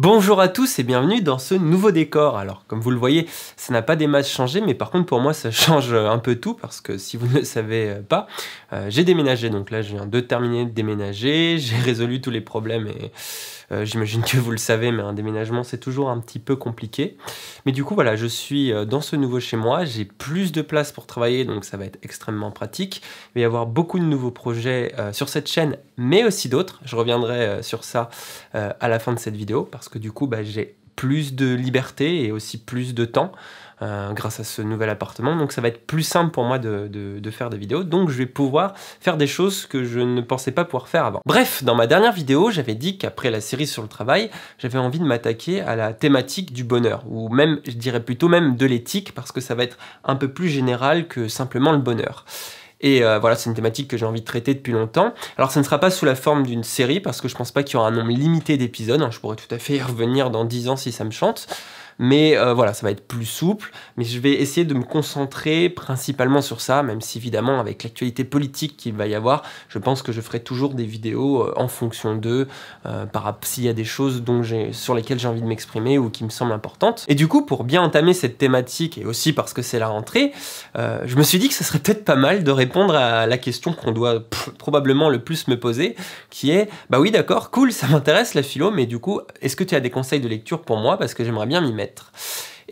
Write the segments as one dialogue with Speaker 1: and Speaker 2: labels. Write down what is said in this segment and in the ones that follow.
Speaker 1: Bonjour à tous et bienvenue dans ce nouveau décor. Alors, comme vous le voyez, ça n'a pas des masses changé, mais par contre, pour moi, ça change un peu tout parce que si vous ne savez euh, pas, euh, j'ai déménagé. Donc là, je viens de terminer de déménager, j'ai résolu tous les problèmes et euh, j'imagine que vous le savez, mais un déménagement, c'est toujours un petit peu compliqué. Mais du coup, voilà, je suis dans ce nouveau chez moi, j'ai plus de place pour travailler, donc ça va être extrêmement pratique. Il va y avoir beaucoup de nouveaux projets sur cette chaîne, mais aussi d'autres. Je reviendrai sur ça à la fin de cette vidéo parce parce que du coup, bah, j'ai plus de liberté et aussi plus de temps euh, grâce à ce nouvel appartement. Donc ça va être plus simple pour moi de, de, faire des vidéos. Donc je vais pouvoir faire des choses que je ne pensais pas pouvoir faire avant. Bref, dans ma dernière vidéo, j'avais dit qu'après la série sur le travail, j'avais envie de m'attaquer à la thématique du bonheur, ou même, je dirais plutôt même de l'éthique, parce que ça va être un peu plus général que simplement le bonheur. Et euh, voilà, c'est une thématique que j'ai envie de traiter depuis longtemps. Alors, ça ne sera pas sous la forme d'une série, parce que je pense pas qu'il y aura un nombre limité d'épisodes. Hein. Je pourrais tout à fait y revenir dans 10 ans si ça me chante. Mais euh, voilà, ça va être plus souple. Mais je vais essayer de me concentrer principalement sur ça, même si évidemment avec l'actualité politique qu'il va y avoir, je pense que je ferai toujours des vidéos euh, en fonction d'eux, euh, s'il y a des choses dont sur lesquelles j'ai envie de m'exprimer ou qui me semblent importantes. Et du coup, pour bien entamer cette thématique, et aussi parce que c'est la rentrée, euh, je me suis dit que ce serait peut-être pas mal de répondre à la question qu'on doit probablement le plus me poser, qui est, bah oui d'accord, cool, ça m'intéresse la philo, mais du coup, est-ce que tu as des conseils de lecture pour moi Parce que j'aimerais bien m'y mettre.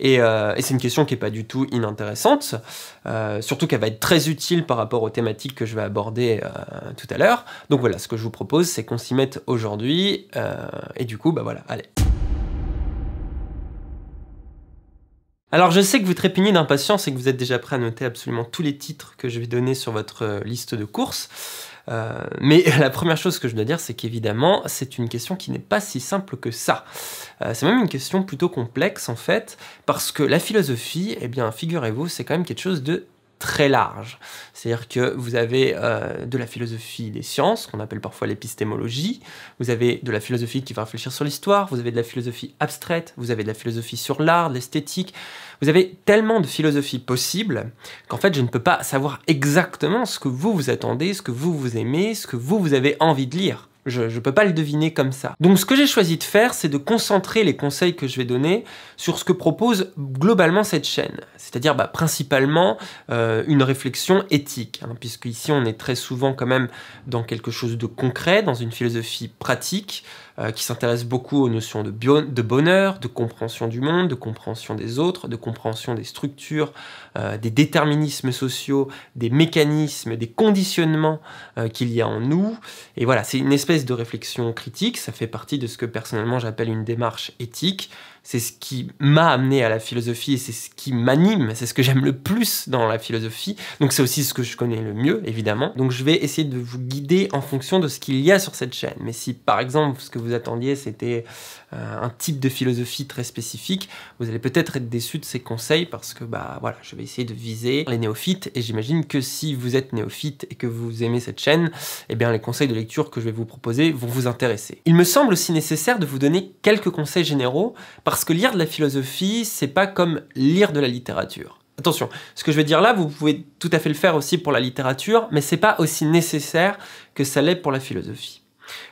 Speaker 1: Euh, et, c'est une question qui n'est pas du tout inintéressante, euh, surtout qu'elle va être très utile par rapport aux thématiques que je vais aborder euh, tout à l'heure. Donc voilà, ce que je vous propose, c'est qu'on s'y mette aujourd'hui. et du coup, bah voilà, allez. Alors je sais que vous trépignez d'impatience et que vous êtes déjà prêt à noter absolument tous les titres que je vais donner sur votre liste de courses. Euh, mais la première chose que je dois dire, c'est qu'évidemment, c'est une question qui n'est pas si simple que ça. Euh, c'est même une question plutôt complexe en fait, parce que la philosophie, eh bien, figurez-vous, c'est quand même quelque chose de très large. C'est-à-dire que vous avez euh, de la philosophie des sciences, qu'on appelle parfois l'épistémologie, vous avez de la philosophie qui va réfléchir sur l'histoire, vous avez de la philosophie abstraite, vous avez de la philosophie sur l'art, l'esthétique, vous avez tellement de philosophies possibles qu'en fait je ne peux pas savoir exactement ce que vous vous attendez, ce que vous vous aimez, ce que vous vous avez envie de lire. Je ne peux pas le deviner comme ça. Donc ce que j'ai choisi de faire, c'est de concentrer les conseils que je vais donner sur ce que propose globalement cette chaîne. C'est-à-dire bah, principalement euh, une réflexion éthique, hein, puisque ici on est très souvent quand même dans quelque chose de concret, dans une philosophie pratique, euh, qui s'intéresse beaucoup aux notions de, de, bonheur, de compréhension du monde, de compréhension des autres, de compréhension des structures, euh, des déterminismes sociaux, des mécanismes, des conditionnements euh, qu'il y a en nous. Et voilà, c'est une espèce de réflexion critique, ça fait partie de ce que personnellement j'appelle une démarche éthique c'est ce qui m'a amené à la philosophie et c'est ce qui m'anime, c'est ce que j'aime le plus dans la philosophie. Donc c'est aussi ce que je connais le mieux, évidemment. Donc je vais essayer de vous guider en fonction de ce qu'il y a sur cette chaîne. Mais si par exemple ce que vous attendiez c'était euh, un type de philosophie très spécifique, vous allez peut-être être déçu de ces conseils parce que bah voilà, je vais essayer de viser les néophytes et j'imagine que si vous êtes néophyte et que vous aimez cette chaîne, eh bien les conseils de lecture que je vais vous proposer vont vous intéresser. Il me semble aussi nécessaire de vous donner quelques conseils généraux parce que lire de la philosophie, c'est pas comme lire de la littérature. Attention, ce que je vais dire là, vous pouvez tout à fait le faire aussi pour la littérature, mais c'est pas aussi nécessaire que ça l'est pour la philosophie.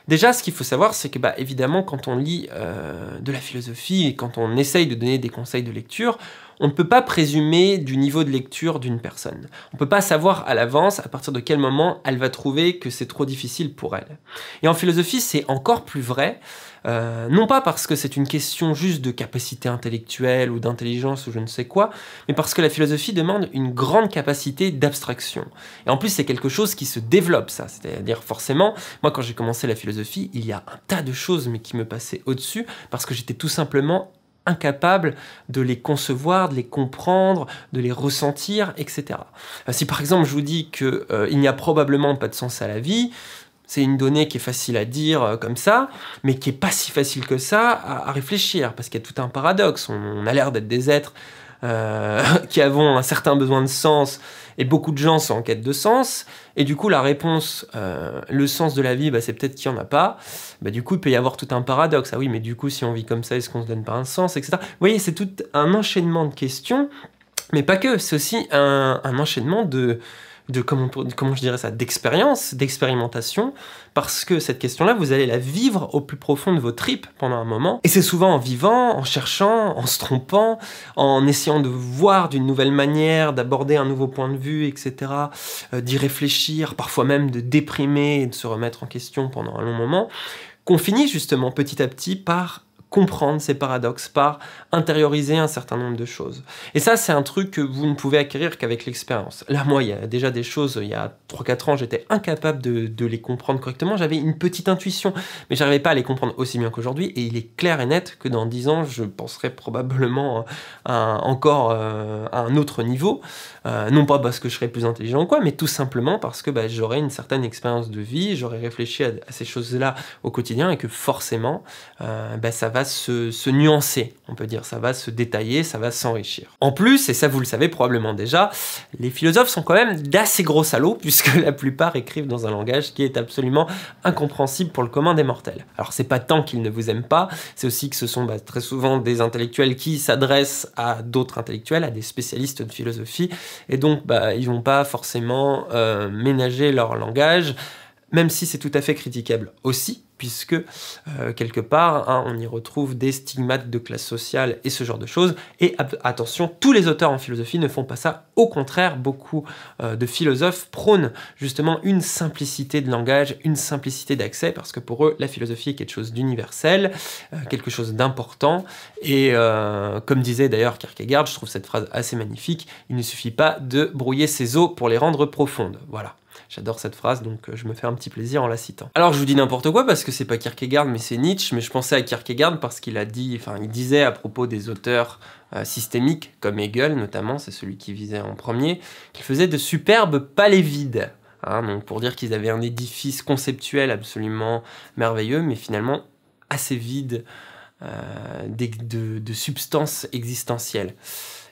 Speaker 1: Déjà, ce qu'il faut savoir, c'est que, bah, évidemment, quand on lit euh, de la philosophie et quand on essaye de donner des conseils de lecture, on ne peut pas présumer du niveau de lecture d'une personne. On ne peut pas savoir à l'avance à partir de quel moment elle va trouver que c'est trop difficile pour elle. Et en philosophie, c'est encore plus vrai, euh, non pas parce que c'est une question juste de capacité intellectuelle ou d'intelligence ou je ne sais quoi, mais parce que la philosophie demande une grande capacité d'abstraction. Et en plus, c'est quelque chose qui se développe, ça. C'est-à-dire, forcément, moi, quand j'ai commencé la philosophie, il y a un tas de choses, mais qui me passaient au-dessus, parce que j'étais tout simplement incapable de les concevoir, de les comprendre, de les ressentir, etc. Euh, si par exemple je vous dis qu'il euh, n'y a probablement pas de sens à la vie, c'est une donnée qui est facile à dire euh, comme ça, mais qui n'est pas si facile que ça à, réfléchir, parce qu'il y a tout un paradoxe. On, a l'air d'être des êtres qui avons un certain besoin de sens, et beaucoup de gens sont en quête de sens. Et du coup, la réponse, euh, le sens de la vie, bah, c'est peut-être qu'il n'y en a pas. Bah, du coup, il peut y avoir tout un paradoxe. Ah oui, mais du coup, si on vit comme ça, est-ce qu'on ne se donne pas un sens, etc. Vous voyez, c'est tout un enchaînement de questions, mais pas que. C'est aussi un enchaînement de, de comment, comment je dirais ça, d'expérience, d'expérimentation, parce que cette question-là, vous allez la vivre au plus profond de vos tripes pendant un moment. Et c'est souvent en vivant, en cherchant, en se trompant, en essayant de voir d'une nouvelle manière, d'aborder un nouveau point de vue, etc., euh, d'y réfléchir, parfois même de déprimer et de se remettre en question pendant un long moment, qu'on finit justement petit à petit par comprendre ces paradoxes, par intérioriser un certain nombre de choses. Et ça, c'est un truc que vous ne pouvez acquérir qu'avec l'expérience. Là, moi, il y a déjà des choses, il y a 3-4 ans, j'étais incapable de, les comprendre correctement, j'avais une petite intuition, mais j'arrivais pas à les comprendre aussi bien qu'aujourd'hui, et il est clair et net que dans 10 ans, je penserai probablement euh, encore euh, à un autre niveau, euh, non pas parce que je serai plus intelligent ou quoi, mais tout simplement parce que bah, j'aurai une certaine expérience de vie, j'aurai réfléchi à, ces choses-là au quotidien, et que forcément, bah, ça va se, nuancer, on peut dire, ça va se détailler, ça va s'enrichir. En plus, et ça vous le savez probablement déjà, les philosophes sont quand même d'assez gros salauds, puisque la plupart écrivent dans un langage qui est absolument incompréhensible pour le commun des mortels. Alors c'est pas tant qu'ils ne vous aiment pas, c'est aussi que ce sont bah, très souvent des intellectuels qui s'adressent à d'autres intellectuels, à des spécialistes de philosophie, et donc bah, ils vont pas forcément euh, ménager leur langage, même si c'est tout à fait critiquable aussi, puisque euh, quelque part, hein, on y retrouve des stigmates de classe sociale et ce genre de choses. Et attention, tous les auteurs en philosophie ne font pas ça. Au contraire, beaucoup euh, de philosophes prônent justement une simplicité de langage, une simplicité d'accès, parce que pour eux, la philosophie est quelque chose d'universel, euh, quelque chose d'important. Et comme disait d'ailleurs Kierkegaard, je trouve cette phrase assez magnifique, il ne suffit pas de brouiller ses eaux pour les rendre profondes. Voilà. J'adore cette phrase, donc euh, je me fais un petit plaisir en la citant. Alors je vous dis n'importe quoi parce que c'est pas Kierkegaard, mais c'est Nietzsche, mais je pensais à Kierkegaard parce qu'il a dit, enfin il disait à propos des auteurs euh, systémiques, comme Hegel notamment, c'est celui qui visait en premier, qu'il faisait de superbes palais vides. Hein, donc pour dire qu'ils avaient un édifice conceptuel absolument merveilleux, mais finalement assez vide euh, de, substance de substances existentielles.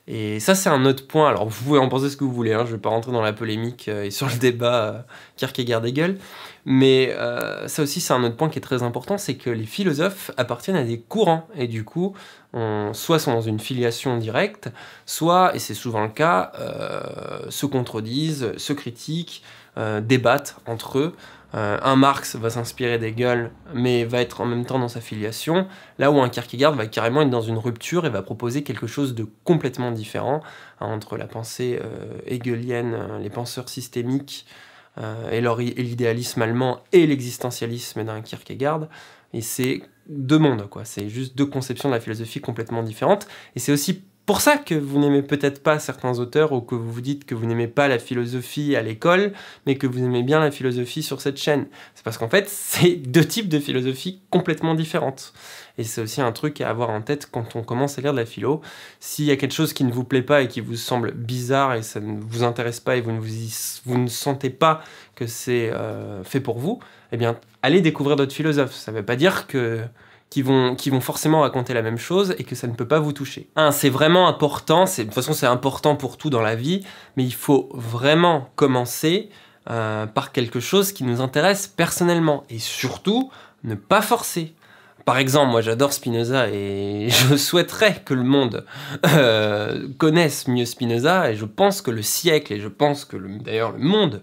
Speaker 1: Et ça, c'est un autre point. Alors, vous pouvez en penser ce que vous voulez. Hein. Je ne vais pas rentrer dans la polémique euh, et sur le débat euh, Kierkegaard, Hegel. Mais euh, ça aussi, c'est un autre point qui est très important, c'est que les philosophes appartiennent à des courants, et du coup, on, soit sont dans une filiation directe, soit, et c'est souvent le cas, euh, se contredisent, se critiquent, euh, débattent entre eux. un Marx va s'inspirer d'Hegel, mais va être en même temps dans sa filiation, là où un Kierkegaard va carrément être dans une rupture et va proposer quelque chose de complètement différent hein, entre la pensée hegelienne, les penseurs systémiques, euh, et, l'idéalisme allemand et l'existentialisme d'un Kierkegaard. Et c'est deux mondes, quoi. C'est juste deux conceptions de la philosophie complètement différentes. Et c'est aussi pour ça que vous n'aimez peut-être pas certains auteurs ou que vous vous dites que vous n'aimez pas la philosophie à l'école, mais que vous aimez bien la philosophie sur cette chaîne. C'est parce qu'en fait, c'est deux types de philosophie complètement différentes. Et c'est aussi un truc à avoir en tête quand on commence à lire de la philo. S'il y a quelque chose qui ne vous plaît pas et qui vous semble bizarre et ça ne vous intéresse pas et vous ne, vous, vous ne sentez pas que c'est euh, fait pour vous, eh bien, allez découvrir d'autres philosophes. Ça ne veut pas dire que qui vont, qui vont forcément raconter la même chose et que ça ne peut pas vous toucher. c'est vraiment important, de toute façon c'est important pour tout dans la vie, mais il faut vraiment commencer euh, par quelque chose qui nous intéresse personnellement et surtout ne pas forcer. Par exemple, moi j'adore Spinoza et je souhaiterais que le monde euh, connaisse mieux Spinoza et je pense que le siècle et je pense que d'ailleurs le monde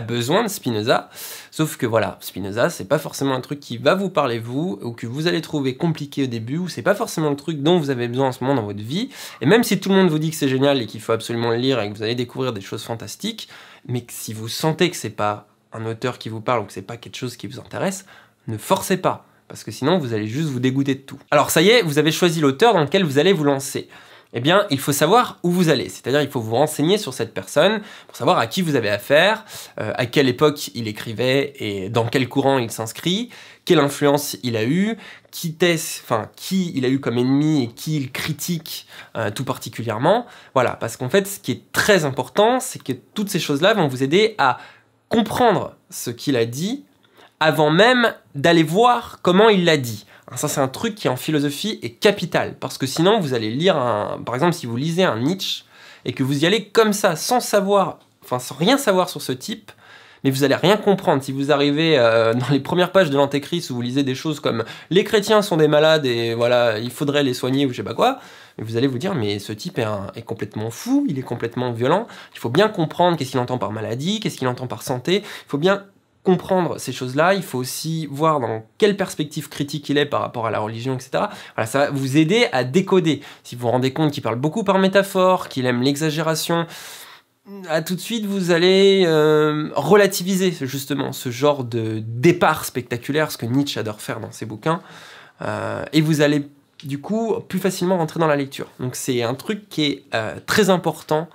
Speaker 1: besoin de Spinoza. Sauf que voilà, Spinoza, c'est pas forcément un truc qui va vous parler vous, ou que vous allez trouver compliqué au début, ou c'est pas forcément le truc dont vous avez besoin en ce moment dans votre vie. Et même si tout le monde vous dit que c'est génial et qu'il faut absolument le lire et que vous allez découvrir des choses fantastiques, mais si vous sentez que c'est pas un auteur qui vous parle ou que c'est pas quelque chose qui vous intéresse, ne forcez pas parce que sinon vous allez juste vous dégoûter de tout. Alors ça y est, vous avez choisi l'auteur dans lequel vous allez vous lancer eh bien, il faut savoir où vous allez. C'est-à-dire, il faut vous renseigner sur cette personne pour savoir à qui vous avez affaire, euh, à quelle époque il écrivait et dans quel courant il s'inscrit, quelle influence il a eu, qui, enfin, qui il a eu comme ennemi et qui il critique euh, tout particulièrement. Voilà, parce qu'en fait, ce qui est très important, c'est que toutes ces choses-là vont vous aider à comprendre ce qu'il a dit avant même d'aller voir comment il l'a dit. Ah, ça, c'est un truc qui en philosophie est capital, parce que sinon, vous allez lire un... Par exemple, si vous lisez un Nietzsche, et que vous y allez comme ça, sans savoir, enfin sans rien savoir sur ce type, mais vous allez rien comprendre. Si vous arrivez euh, dans les premières pages de l'Antéchrist où vous lisez des choses comme les chrétiens sont des malades et voilà, il faudrait les soigner ou je sais pas quoi, vous allez vous dire mais ce type est complètement fou, il est complètement violent. Il faut bien comprendre qu'est-ce qu'il entend par maladie, qu'est-ce qu'il entend par santé. Il faut bien comprendre ces choses-là, il faut aussi voir dans quelle perspective critique il est par rapport à la religion, etc. ça va vous aider à décoder. Si vous vous rendez compte qu'il parle beaucoup par métaphore, qu'il aime l'exagération, à tout de suite, vous allez euh, relativiser justement ce genre de départ spectaculaire, ce que Nietzsche adore faire dans ses bouquins, euh, et vous allez du coup plus facilement rentrer dans la lecture. Donc c'est un truc qui est euh, très important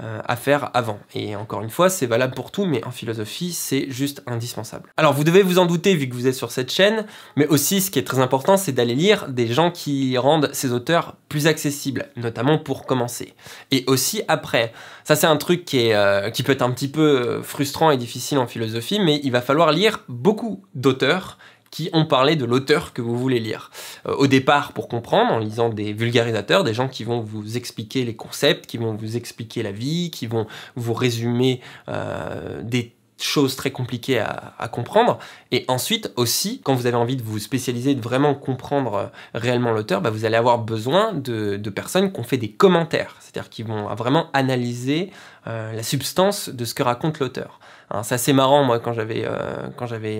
Speaker 1: euh, à faire avant. Et encore une fois, c'est valable pour tout, mais en philosophie, c'est juste indispensable. Alors vous devez vous en douter vu que vous êtes sur cette chaîne, mais aussi ce qui est très important, c'est d'aller lire des gens qui rendent ces auteurs plus accessibles, notamment pour commencer. Et aussi après. Ça c'est un truc qui, est, euh, qui peut être un petit peu frustrant et difficile en philosophie, mais il va falloir lire beaucoup d'auteurs qui ont parlé de l'auteur que vous voulez lire. Euh, au départ, pour comprendre, en lisant des vulgarisateurs, des gens qui vont vous expliquer les concepts, qui vont vous expliquer la vie, qui vont vous résumer euh, des Chose très compliquée à, comprendre. Et ensuite aussi, quand vous avez envie de vous spécialiser, de vraiment comprendre euh, réellement l'auteur, bah, vous allez avoir besoin de, personnes qui ont fait des commentaires, c'est-à-dire qui vont euh, vraiment analyser euh, la substance de ce que raconte l'auteur. Hein, c'est ça c'est marrant, moi, quand j'avais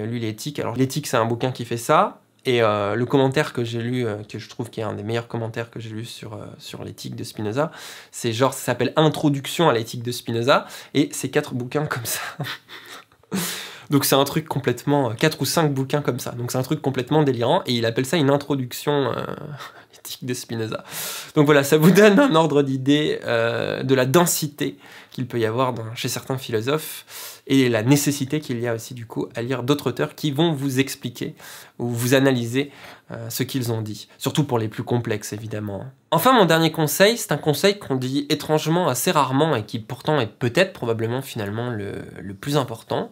Speaker 1: lu l'éthique. Alors l'éthique, c'est un bouquin qui fait ça. Et le commentaire que j'ai lu, que je trouve qui est un des meilleurs commentaires que j'ai lu sur, sur l'éthique de Spinoza, c'est genre, ça s'appelle Introduction à l'éthique de Spinoza, et c'est quatre bouquins comme ça. Donc c'est un truc complètement... 4 euh, ou 5 bouquins comme ça. Donc c'est un truc complètement délirant. Et il appelle ça une introduction... Euh, de Spinoza. Donc voilà, ça vous donne un ordre d'idée euh, de la densité qu'il peut y avoir chez certains philosophes et la nécessité qu'il y a aussi du coup à lire d'autres auteurs qui vont vous expliquer ou vous analyser euh, ce qu'ils ont dit, surtout pour les plus complexes évidemment. Enfin mon dernier conseil, c'est un conseil qu'on dit étrangement assez rarement et qui pourtant est peut-être probablement finalement le, plus important,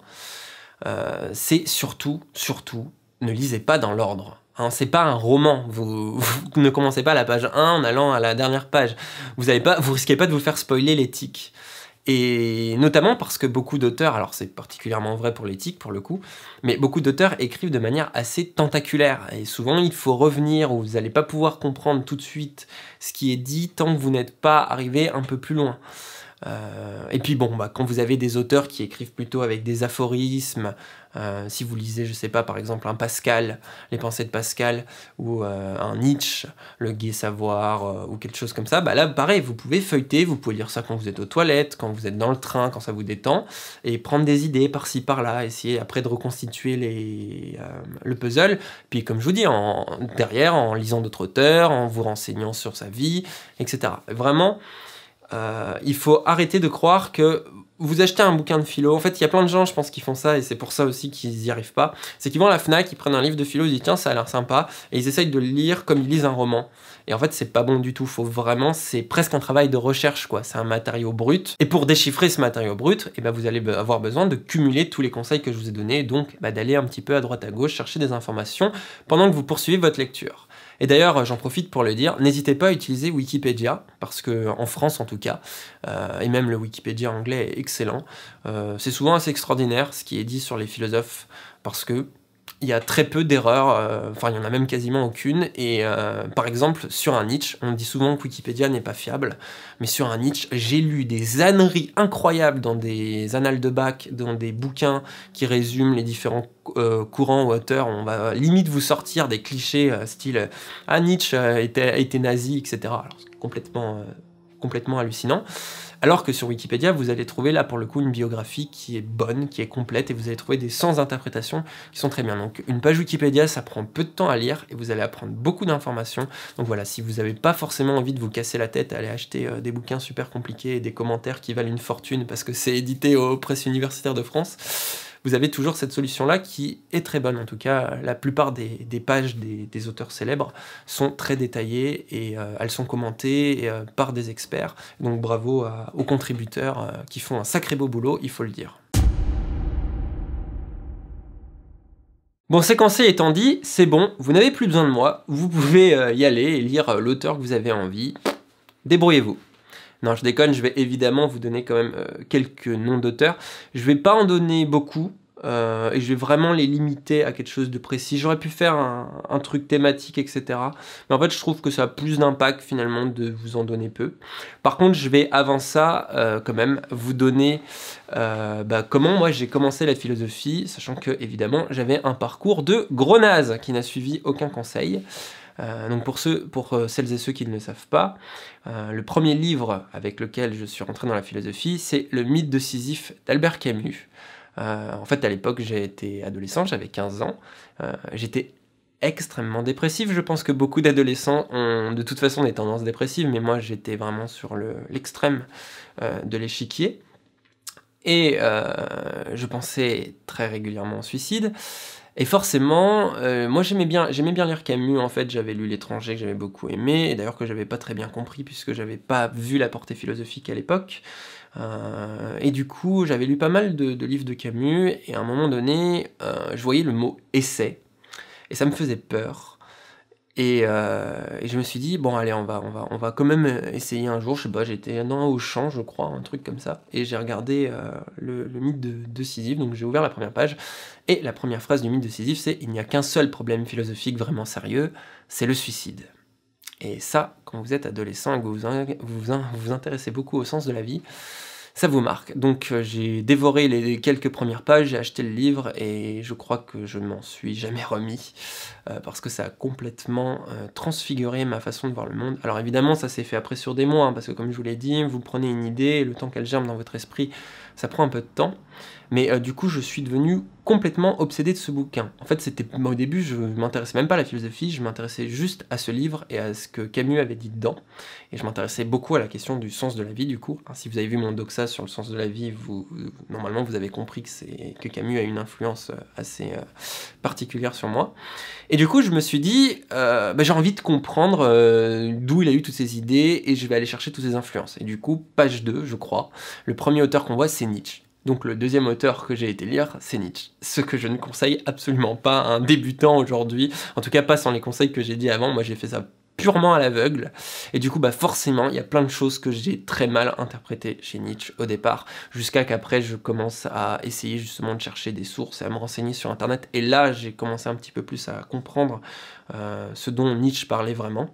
Speaker 1: euh, c'est surtout, surtout, ne lisez pas dans l'ordre. Hein, c'est pas un roman. Vous, ne commencez pas à la page 1 en allant à la dernière page. Vous, vous risquez pas de vous faire spoiler l'éthique. Et notamment parce que beaucoup d'auteurs, alors c'est particulièrement vrai pour l'éthique pour le coup, mais beaucoup d'auteurs écrivent de manière assez tentaculaire. Et souvent il faut revenir ou vous n'allez pas pouvoir comprendre tout de suite ce qui est dit tant que vous n'êtes pas arrivé un peu plus loin. Euh, et puis bon, bah, quand vous avez des auteurs qui écrivent plutôt avec des aphorismes, euh, si vous lisez, je sais pas, par exemple un Pascal, les pensées de Pascal, ou euh, un Nietzsche, le gai savoir, ou quelque chose comme ça, bah là, pareil, vous pouvez feuilleter, vous pouvez lire ça quand vous êtes aux toilettes, quand vous êtes dans le train, quand ça vous détend, et prendre des idées par-ci, par-là, essayer après de reconstituer le puzzle. Puis comme je vous dis, en, derrière, en lisant d'autres auteurs, en vous renseignant sur sa vie, etc. Vraiment euh, il faut arrêter de croire que vous achetez un bouquin de philo. En fait, il y a plein de gens, je pense, qui font ça, et c'est pour ça aussi qu'ils n'y arrivent pas. C'est qu'ils vont à la FNAC, ils prennent un livre de philo, ils disent tiens, ça a l'air sympa, et ils essayent de le lire comme ils lisent un roman. Et en fait, c'est pas bon du tout. Faut vraiment, c'est presque un travail de recherche, quoi. C'est un matériau brut. Et pour déchiffrer ce matériau brut, eh ben, vous allez avoir besoin de cumuler tous les conseils que je vous ai donnés, donc bah, d'aller un petit peu à droite à gauche chercher des informations pendant que vous poursuivez votre lecture. Et d'ailleurs, j'en profite pour le dire, n'hésitez pas à utiliser Wikipédia, parce que en France en tout cas, euh, et même le Wikipédia anglais est excellent. Euh, c'est souvent assez extraordinaire ce qui est dit sur les philosophes, parce que il y a très peu d'erreurs, euh, enfin il y en a même quasiment aucune, et euh, par exemple sur un niche, on dit souvent que Wikipédia n'est pas fiable, mais sur un niche, j'ai lu des âneries incroyables dans des annales de bac, dans des bouquins qui résument les différents euh, courants ou auteurs, on va limite vous sortir des clichés style « Ah, Nietzsche était, était nazi », etc. Alors c'est complètement, complètement hallucinant. Alors que sur Wikipédia, vous allez trouver là pour le coup une biographie qui est bonne, qui est complète, et vous allez trouver des sans interprétations qui sont très bien. Donc une page Wikipédia, ça prend peu de temps à lire, et vous allez apprendre beaucoup d'informations. Donc voilà, si vous n'avez pas forcément envie de vous casser la tête à aller acheter euh, des bouquins super compliqués et des commentaires qui valent une fortune parce que c'est édité aux presses universitaires de France, vous avez toujours cette solution-là qui est très bonne. En tout cas, la plupart des, pages des, auteurs célèbres sont très détaillées et euh, elles sont commentées euh, par des experts. Donc bravo aux contributeurs euh, qui font un sacré beau boulot, il faut le dire. Bon, séquencé étant dit, c'est bon, vous n'avez plus besoin de moi, vous pouvez y aller et lire l'auteur que vous avez envie. Débrouillez-vous. Non, je déconne, je vais évidemment vous donner quand même euh, quelques noms d'auteurs. Je vais pas en donner beaucoup, euh, et je vais vraiment les limiter à quelque chose de précis. J'aurais pu faire un, truc thématique, etc. Mais en fait, je trouve que ça a plus d'impact finalement de vous en donner peu. Par contre, je vais avant ça, euh, quand même, vous donner bah, comment moi j'ai commencé la philosophie, sachant que évidemment j'avais un parcours de gros qui n'a suivi aucun conseil. Euh, donc pour, ceux, pour euh, celles et ceux qui ne le savent pas, euh, le premier livre avec lequel je suis rentré dans la philosophie, c'est Le mythe de Sisyphe d'Albert Camus. en fait, à l'époque, j'ai été adolescent, j'avais 15 ans. J'étais extrêmement dépressif. Je pense que beaucoup d'adolescents ont de toute façon des tendances dépressives, mais moi j'étais vraiment sur l'extrême de l'échiquier. Et je pensais très régulièrement au suicide. Et forcément, euh, moi j'aimais bien, j'aimais bien lire Camus en fait. J'avais lu L'étranger que j'avais beaucoup aimé et d'ailleurs que j'avais pas très bien compris puisque j'avais pas vu la portée philosophique à l'époque. Euh, et du coup, j'avais lu pas mal de, livres de Camus et à un moment donné, euh, je voyais le mot essai et ça me faisait peur euh, et, je me suis dit, bon, allez, on va, on, va, on va quand même essayer un jour. Je sais pas, j'étais dans champ, je crois, un truc comme ça. Et j'ai regardé euh, le, le, mythe de, de Sisyphe, donc j'ai ouvert la première page. Et la première phrase du mythe de Sisyphe, c'est Il n'y a qu'un seul problème philosophique vraiment sérieux, c'est le suicide. Et ça, quand vous êtes adolescent et que vous, vous, vous intéressez beaucoup au sens de la vie, ça vous marque. Donc euh, j'ai dévoré les quelques premières pages, j'ai acheté le livre et je crois que je m'en suis jamais remis euh, parce que ça a complètement euh, transfiguré ma façon de voir le monde. Alors évidemment ça s'est fait après sur des mois hein, parce que comme je vous l'ai dit, vous prenez une idée et le temps qu'elle germe dans votre esprit, ça prend un peu de temps. Mais euh, du coup, je suis devenu complètement obsédé de ce bouquin. En fait, c'était au début, je m'intéressais même pas à la philosophie, je m'intéressais juste à ce livre et à ce que Camus avait dit dedans. Et je m'intéressais beaucoup à la question du sens de la vie, du coup. Hein, si vous avez vu mon doxa sur le sens de la vie, vous, normalement, vous avez compris que, c'est, que Camus a une influence euh, assez euh, particulière sur moi. Et du coup, je me suis dit, bah, j'ai envie de comprendre d'où il a eu toutes ces idées et je vais aller chercher toutes ses influences. Et du coup, page 2, je crois, le premier auteur qu'on voit, c'est Nietzsche. Donc le deuxième auteur que j'ai été lire, c'est Nietzsche. Ce que je ne conseille absolument pas à un débutant aujourd'hui, en tout cas pas sans les conseils que j'ai dit avant, moi j'ai fait ça purement à l'aveugle. Et du coup, bah forcément, il y a plein de choses que j'ai très mal interprétées chez Nietzsche au départ, jusqu'à qu'après je commence à essayer justement de chercher des sources et à me renseigner sur Internet. Et là, j'ai commencé un petit peu plus à comprendre euh, ce dont Nietzsche parlait vraiment.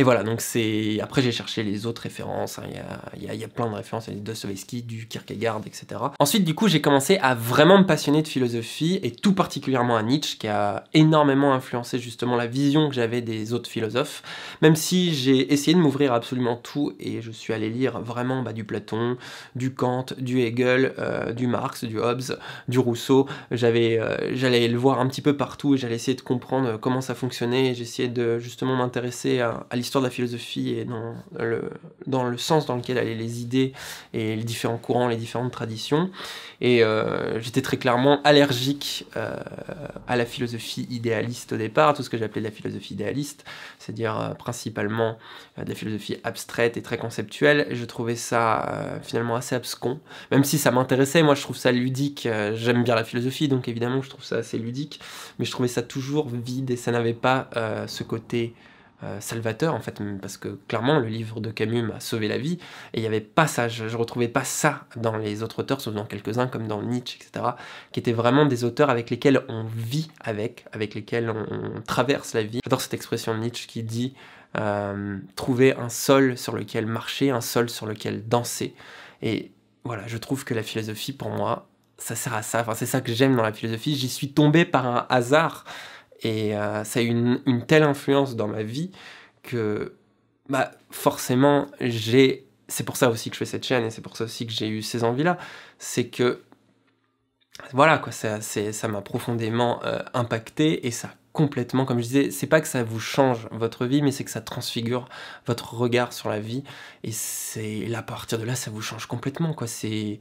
Speaker 1: Et voilà, donc c'est. Après, j'ai cherché les autres références. Hein. Il y, a, plein de références. Il y a du Dostoevsky, du Kierkegaard, etc. Ensuite, du coup, j'ai commencé à vraiment me passionner de philosophie et tout particulièrement à Nietzsche, qui a énormément influencé justement la vision que j'avais des autres philosophes. Même si j'ai essayé de m'ouvrir absolument tout et je suis allé lire vraiment bah, du Platon, du Kant, du Hegel, euh, du Marx, du Hobbes, du Rousseau. J'avais, euh, j'allais le voir un petit peu partout et j'allais essayer de comprendre euh, comment ça fonctionnait. J'essayais de justement m'intéresser à l'histoire de la philosophie et dans le, dans le sens dans lequel allaient les idées et les différents courants, les différentes traditions. Et euh, j'étais très clairement allergique euh, à la philosophie idéaliste au départ, tout ce que j'appelais la philosophie idéaliste, c'est-à-dire euh, principalement de la philosophie abstraite et très conceptuelle. Et je trouvais ça finalement assez abscon, même si ça m'intéressait. Moi, je trouve ça ludique. J'aime bien la philosophie, donc évidemment, je trouve ça assez ludique, mais je trouvais ça toujours vide et ça n'avait pas ce côté euh, salvateur en fait, parce que clairement le livre de Camus m'a sauvé la vie et il n'y avait pas ça, je, retrouvais pas ça dans les autres auteurs, sauf dans quelques-uns comme dans Nietzsche, etc., qui étaient vraiment des auteurs avec lesquels on vit avec, avec lesquels on, traverse la vie. J'adore cette expression de Nietzsche qui dit euh, trouver un sol sur lequel marcher, un sol sur lequel danser. Et voilà, je trouve que la philosophie pour moi, ça sert à ça, enfin c'est ça que j'aime dans la philosophie, j'y suis tombé par un hasard. Et euh, ça a eu une, telle influence dans ma vie que bah, forcément, j'ai... C'est pour ça aussi que je fais cette chaîne et c'est pour ça aussi que j'ai eu ces envies-là. C'est que, voilà, quoi, ça, ça m'a profondément euh, impacté et ça complètement, comme je disais, c'est pas que ça vous change votre vie, mais c'est que ça transfigure votre regard sur la vie. Et c'est à partir de là, ça vous change complètement, quoi. C'est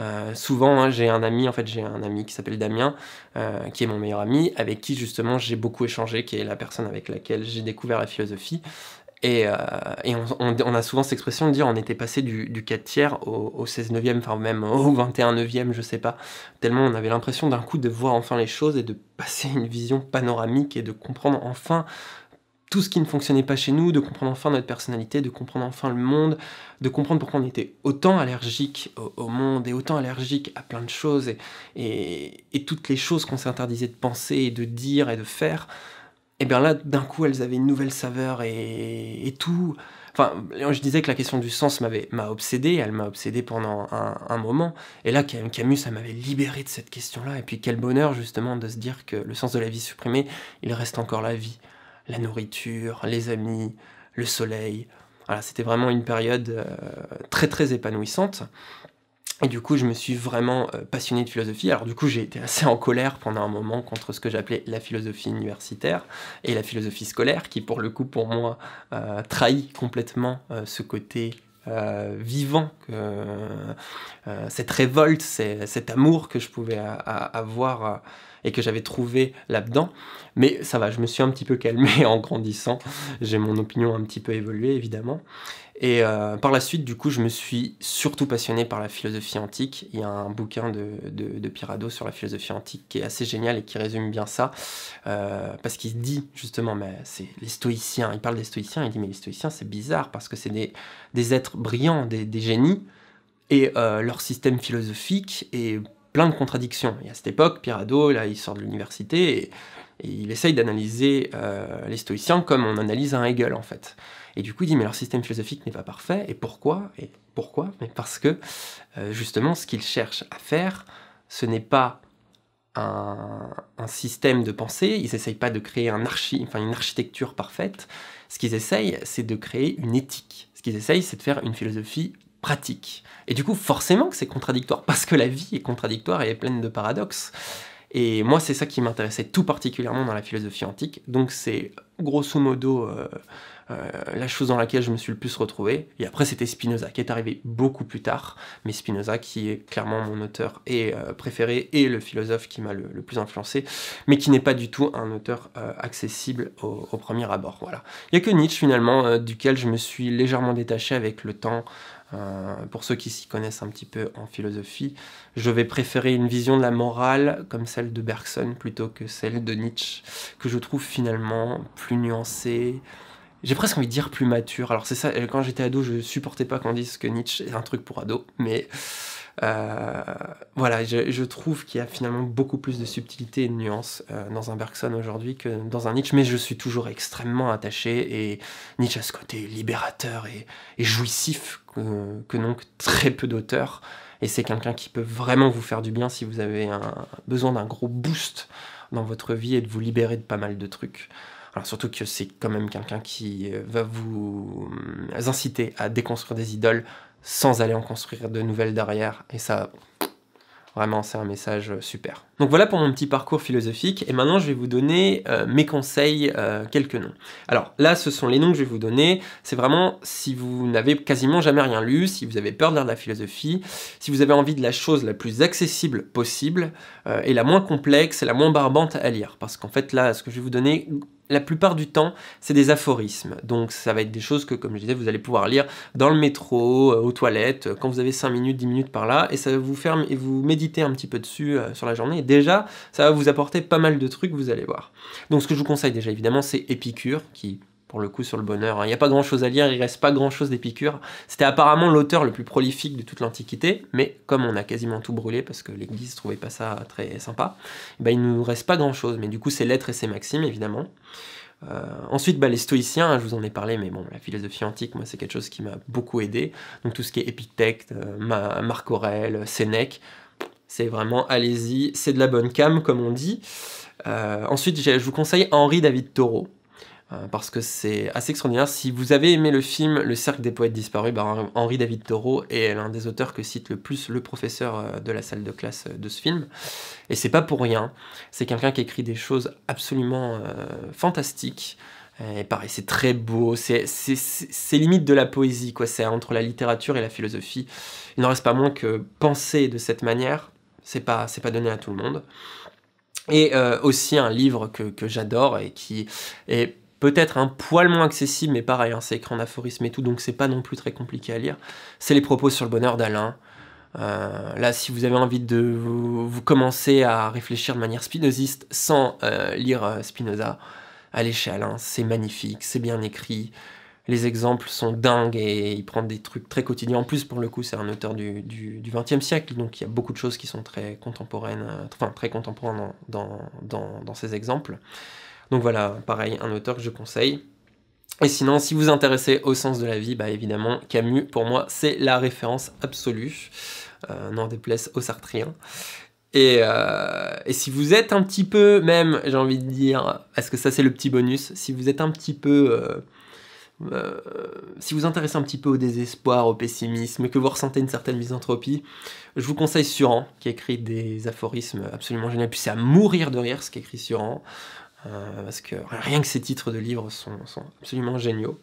Speaker 1: euh, souvent, hein, j'ai un ami, en fait, j'ai un ami qui s'appelle Damien, euh, qui est mon meilleur ami, avec qui justement j'ai beaucoup échangé, qui est la personne avec laquelle j'ai découvert la philosophie. Et, euh, on, a souvent cette expression de dire on était passé du, 4 tiers au, au 16 e enfin même au 21 neuvième, je sais pas, tellement on avait l'impression d'un coup de voir enfin les choses et de passer une vision panoramique et de comprendre enfin tout ce qui ne fonctionnait pas chez nous, de comprendre enfin notre personnalité, de comprendre enfin le monde, de comprendre pourquoi on était autant allergique au, monde et autant allergique à plein de choses et, toutes les choses qu'on s'interdisait de penser et de dire et de faire. Et eh bien là, d'un coup, elles avaient une nouvelle saveur et, tout. Enfin, je disais que la question du sens m'avait m'a obsédé, elle m'a obsédé pendant un, moment. Et là, Camus, ça m'avait libéré de cette question-là. Et puis quel bonheur justement de se dire que le sens de la vie supprimé, il reste encore la vie la nourriture, les amis, le soleil. Voilà, c'était vraiment une période euh, très très épanouissante. Et du coup, je me suis vraiment euh, passionné de philosophie. Alors du coup, j'ai été assez en colère pendant un moment contre ce que j'appelais la philosophie universitaire et la philosophie scolaire, qui pour le coup, pour moi, euh, trahit complètement ce côté euh, vivant que euh, euh, cette révolte, cet amour que je pouvais avoir et que j'avais trouvé là-dedans. Mais ça va, je me suis un petit peu calmé en grandissant. J'ai mon opinion un petit peu évoluée, évidemment. Et euh, par la suite, du coup, je me suis surtout passionné par la philosophie antique. Il y a un bouquin de, Pirado sur la philosophie antique qui est assez génial et qui résume bien ça, euh, parce qu'il dit justement, mais c'est les stoïciens, il parle des stoïciens, il dit, mais les stoïciens, c'est bizarre, parce que c'est des, êtres brillants, des, génies, et euh, leur système philosophique est plein de contradictions. Et à cette époque, Pirado, là, il sort de l'université et, et, il essaye d'analyser les stoïciens comme on analyse un Hegel, en fait. Et du coup, il dit, mais leur système philosophique n'est pas parfait. Et pourquoi Et pourquoi Mais parce que, euh, justement, ce qu'ils cherchent à faire, ce n'est pas un, système de pensée, ils n'essayent pas de créer un archi, enfin, une architecture parfaite. Ce qu'ils essayent, c'est de créer une éthique. Ce qu'ils essayent, c'est de faire une philosophie pratique. Et du coup, forcément que c'est contradictoire, parce que la vie est contradictoire et est pleine de paradoxes. Et moi, c'est ça qui m'intéressait tout particulièrement dans la philosophie antique. Donc, c'est grosso modo euh, euh, la chose dans laquelle je me suis le plus retrouvé. Et après, c'était Spinoza, qui est arrivé beaucoup plus tard, mais Spinoza, qui est clairement mon auteur et, euh, préféré et le philosophe qui m'a le, plus influencé, mais qui n'est pas du tout un auteur euh, accessible au, premier abord. Voilà. Il n'y a que Nietzsche, finalement, duquel je me suis légèrement détaché avec le temps. pour ceux qui s'y connaissent un petit peu en philosophie, je vais préférer une vision de la morale comme celle de Bergson plutôt que celle de Nietzsche, que je trouve finalement plus nuancée, j'ai presque envie de dire plus mature. Alors c'est ça, euh, quand j'étais ado, je supportais pas qu'on dise que Nietzsche est un truc pour ado, mais euh, voilà, je, trouve qu'il y a finalement beaucoup plus de subtilité et de nuance euh, dans un Bergson aujourd'hui que dans un Nietzsche, mais je suis toujours extrêmement attaché et Nietzsche a ce côté libérateur et, jouissif que, que donc très peu d'auteurs. Et c'est quelqu'un qui peut vraiment vous faire du bien si vous avez un, besoin d'un gros boost dans votre vie et de vous libérer de pas mal de trucs. Alors surtout que c'est quand même quelqu'un qui euh, va vous euh, inciter à déconstruire des idoles sans aller en construire de nouvelles derrière. Et ça, Vraiment, c'est un message euh, super. Donc voilà pour mon petit parcours philosophique, et maintenant je vais vous donner mes conseils, quelques noms. Alors là, ce sont les noms que je vais vous donner, c'est vraiment si vous n'avez quasiment jamais rien lu, si vous avez peur de de la philosophie, si vous avez envie de la chose la plus accessible possible, et la moins complexe, et la moins barbante à lire. Parce qu'en fait là, ce que je vais vous donner, la plupart du temps, c'est des aphorismes. Donc ça va être des choses que, comme je disais, vous allez pouvoir lire dans le métro, euh, aux toilettes, euh, quand vous avez 5 minutes, 10 minutes par là, et ça va vous faire et vous méditer un petit peu dessus euh, sur la journée. Et déjà, ça va vous apporter pas mal de trucs, vous allez voir. Donc ce que je vous conseille déjà, évidemment, c'est Épicure, qui pour le coup sur le bonheur. Hein. Il n'y a pas grand chose à lire, il reste pas grand chose d'Épicure. C'était apparemment l'auteur le plus prolifique de toute l'Antiquité, mais comme on a quasiment tout brûlé parce que l'Église trouvait pas ça très sympa, il eh ben, il nous reste pas grand chose. Mais du coup, c'est lettres et ses maximes, évidemment. Euh, ensuite, bah, les stoïciens, hein, je vous en ai parlé, mais bon, la philosophie antique, moi, c'est quelque chose qui m'a beaucoup aidé. Donc tout ce qui est Épictète, euh, Marc Aurèle, Sénèque, c'est vraiment allez-y, c'est de la bonne cam, comme on dit. Euh, ensuite, je vous conseille Henri David Thoreau euh, parce que c'est assez extraordinaire. Si vous avez aimé le film Le Cercle des Poètes Disparus, ben, Henri David Thoreau est l'un des auteurs que cite le plus le professeur euh, de la salle de classe euh, de ce film. Et c'est pas pour rien. C'est quelqu'un qui écrit des choses absolument fantastiques. Et pareil, c'est très beau, c'est limite de la poésie, quoi. C'est entre la littérature et la philosophie. Il n'en reste pas moins que penser de cette manière, c'est pas, pas donné à tout le monde. Et aussi un livre que, que j'adore et qui est peut-être un poil moins accessible, mais pareil, hein, c'est écrit en aphorisme et tout, donc c'est pas non plus très compliqué à lire. C'est les propos sur le bonheur d'Alain. Euh, là, si vous avez envie de vous, commencer à réfléchir de manière spinoziste sans euh, lire euh, Spinoza, allez chez Alain, c'est magnifique, c'est bien écrit, les exemples sont dingues et il prend des trucs très quotidiens. En plus, pour le coup, c'est un auteur du, XXe 20e siècle, donc il y a beaucoup de choses qui sont très contemporaines, enfin très contemporaines dans, dans, dans ces exemples. Donc voilà, pareil, un auteur que je conseille. Et sinon, si vous vous intéressez au sens de la vie, bah évidemment, Camus, pour moi, c'est la référence absolue. Non, euh, N'en déplaise aux euh, Et, si vous êtes un petit peu, même, j'ai envie de dire, parce que ça c'est le petit bonus, si vous êtes un petit peu... Euh, si vous intéressez un petit peu au désespoir, au pessimisme, que vous ressentez une certaine misanthropie, je vous conseille Suran, qui écrit des aphorismes absolument géniaux. Puis c'est à mourir de rire ce qu'écrit Suran. Euh, parce que rien que ces titres de livres sont, sont absolument géniaux.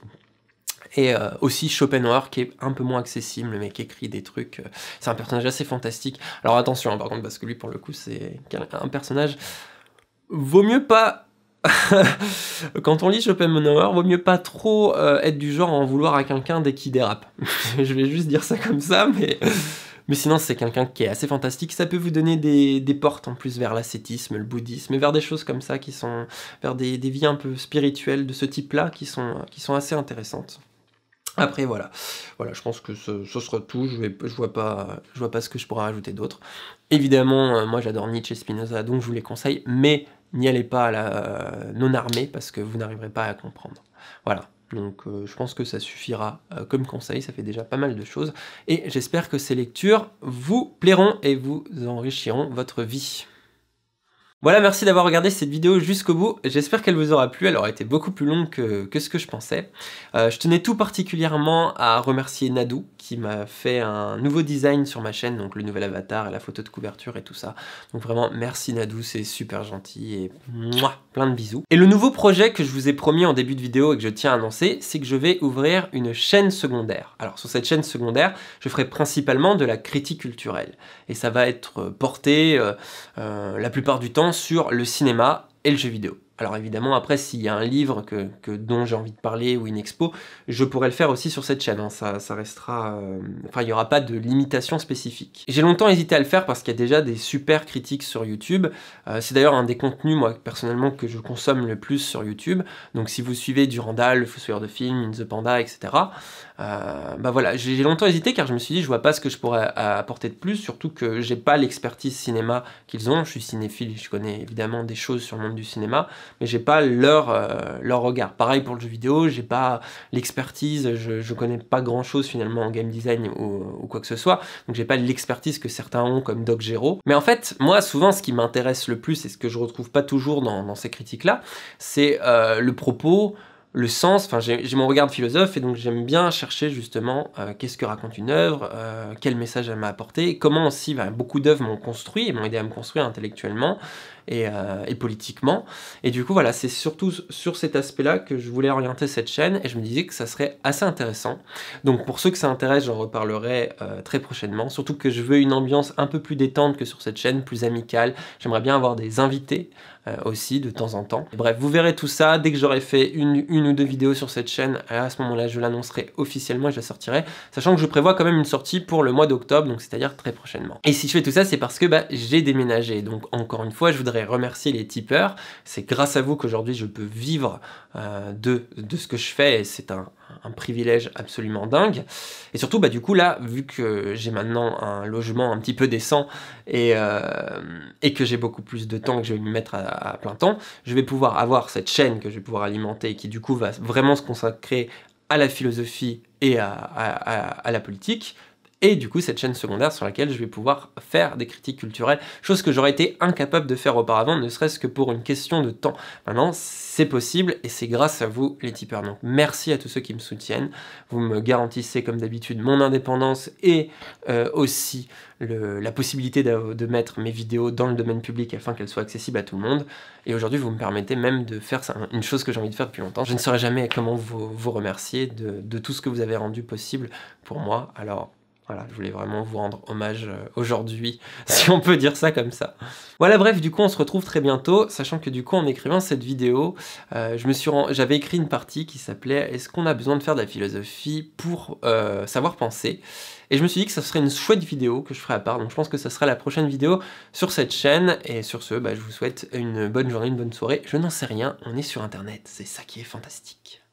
Speaker 1: Et euh, aussi Schopenhauer qui est un peu moins accessible mais qui écrit des trucs. Euh, c'est un personnage assez fantastique. Alors attention hein, par contre parce que lui pour le coup c'est un personnage. Vaut mieux pas quand on lit Schopenhauer, vaut mieux pas trop être du genre à en vouloir à quelqu'un dès qu'il dérape. je vais juste dire ça comme ça, mais mais sinon, c'est quelqu'un qui est assez fantastique. Ça peut vous donner des, portes en plus vers l'ascétisme, le bouddhisme, vers des choses comme ça qui sont vers des, vies un peu spirituelles de ce type-là qui sont, qui sont assez intéressantes. Après voilà, voilà, je pense que ce, sera tout. Je, ne vois pas, je vois pas ce que je pourrais ajouter d'autre. Évidemment, euh, moi j'adore Nietzsche et Spinoza, donc je vous les conseille, mais n'y allez pas à la euh, non armée parce que vous n'arriverez pas à comprendre. Voilà. Donc euh, je pense que ça suffira euh, comme conseil, ça fait déjà pas mal de choses. Et j'espère que ces lectures vous plairont et vous enrichiront votre vie. Voilà, merci d'avoir regardé cette vidéo jusqu'au bout. J'espère qu'elle vous aura plu. Elle aura été beaucoup plus longue que, ce que je pensais. Euh, je tenais tout particulièrement à remercier Nadou qui m'a fait un nouveau design sur ma chaîne, donc le nouvel avatar et la photo de couverture et tout ça. Donc vraiment, merci Nadou, c'est super gentil et plein de bisous. Et le nouveau projet que je vous ai promis en début de vidéo et que je tiens à annoncer, c'est que je vais ouvrir une chaîne secondaire. Alors sur cette chaîne secondaire, je ferai principalement de la critique culturelle. Et ça va être porté euh, euh, la plupart du temps sur le cinéma et le jeu vidéo. Alors évidemment, après, s'il y a un livre que, dont j'ai envie de parler ou une expo, je pourrais le faire aussi sur cette chaîne. Hein. Ça, restera... Euh, enfin, il n'y aura pas de limitation spécifique. J'ai longtemps hésité à le faire parce qu'il y a déjà des super critiques sur YouTube. Euh, c'est d'ailleurs un des contenus, moi, personnellement, que je consomme le plus sur YouTube. Donc si vous suivez Durandal, le Fossoyeur de film, In the Panda, etc., euh, bah voilà, j'ai longtemps hésité car je me suis dit, je vois pas ce que je pourrais apporter de plus, surtout que j'ai pas l'expertise cinéma qu'ils ont. Je suis cinéphile, je connais évidemment des choses sur le monde du cinéma mais j'ai pas leur, euh, leur regard. Pareil pour le jeu vidéo, j'ai pas l'expertise, je, je connais pas grand chose finalement en game design ou, ou quoi que ce soit, donc j'ai pas l'expertise que certains ont comme Doc Gero. Mais en fait, moi souvent ce qui m'intéresse le plus et ce que je retrouve pas toujours dans, dans ces critiques-là, c'est euh, le propos le sens, enfin j'ai mon regard de philosophe et donc j'aime bien chercher justement euh, qu'est-ce que raconte une œuvre, quel message elle m'a apporté, comment aussi ben, beaucoup d'œuvres m'ont construit et m'ont aidé à me construire intellectuellement, euh, et, politiquement. Et du coup, voilà, c'est surtout sur cet aspect-là que je voulais orienter cette chaîne et je me disais que ça serait assez intéressant. Donc pour ceux que ça intéresse, j'en reparlerai euh, très prochainement. Surtout que je veux une ambiance un peu plus détente que sur cette chaîne, plus amicale. J'aimerais bien avoir des invités euh, aussi de temps en temps. Bref, vous verrez tout ça. Dès que j'aurai fait une, ou deux vidéos sur cette chaîne, à ce moment-là, je l'annoncerai officiellement et je la sortirai. Sachant que je prévois quand même une sortie pour le mois d'octobre, donc c'est-à-dire très prochainement. Et si je fais tout ça, c'est parce que bah, j'ai déménagé. Donc encore une fois, je voudrais remercier les tipeurs. C'est grâce à vous qu'aujourd'hui je peux vivre euh, de, de, ce que je fais et c'est un, privilège absolument dingue. Et surtout, bah, du coup, là, vu que j'ai maintenant un logement un petit peu décent et, euh, et que j'ai beaucoup plus de temps que je vais me mettre à, plein temps, je vais pouvoir avoir cette chaîne que je vais pouvoir alimenter qui, du coup, va vraiment se consacrer à la philosophie et à, à, la politique, et du coup cette chaîne secondaire sur laquelle je vais pouvoir faire des critiques culturelles, chose que j'aurais été incapable de faire auparavant, ne serait-ce que pour une question de temps. Maintenant, c'est possible et c'est grâce à vous les tipeurs. Donc merci à tous ceux qui me soutiennent. Vous me garantissez comme d'habitude mon indépendance et euh, aussi la possibilité de, mettre mes vidéos dans le domaine public afin qu'elles soient accessibles à tout le monde. Et aujourd'hui, vous me permettez même de faire une chose que j'ai envie de faire depuis longtemps. Je ne saurais jamais comment vous, remercier de, de tout ce que vous avez rendu possible pour moi. Alors voilà, je voulais vraiment vous rendre hommage euh, aujourd'hui, si on peut dire ça comme ça. Voilà, bref, du coup, on se retrouve très bientôt, sachant que du coup, en écrivant cette vidéo, euh, j'avais écrit une partie qui s'appelait « Est-ce qu'on a besoin de faire de la philosophie pour euh, savoir penser ?» Et je me suis dit que ça serait une chouette vidéo que je ferai à part, donc je pense que ça sera la prochaine vidéo sur cette chaîne, et sur ce, bah, je vous souhaite une bonne journée, une bonne soirée, je n'en sais rien, on est sur Internet, c'est ça qui est fantastique.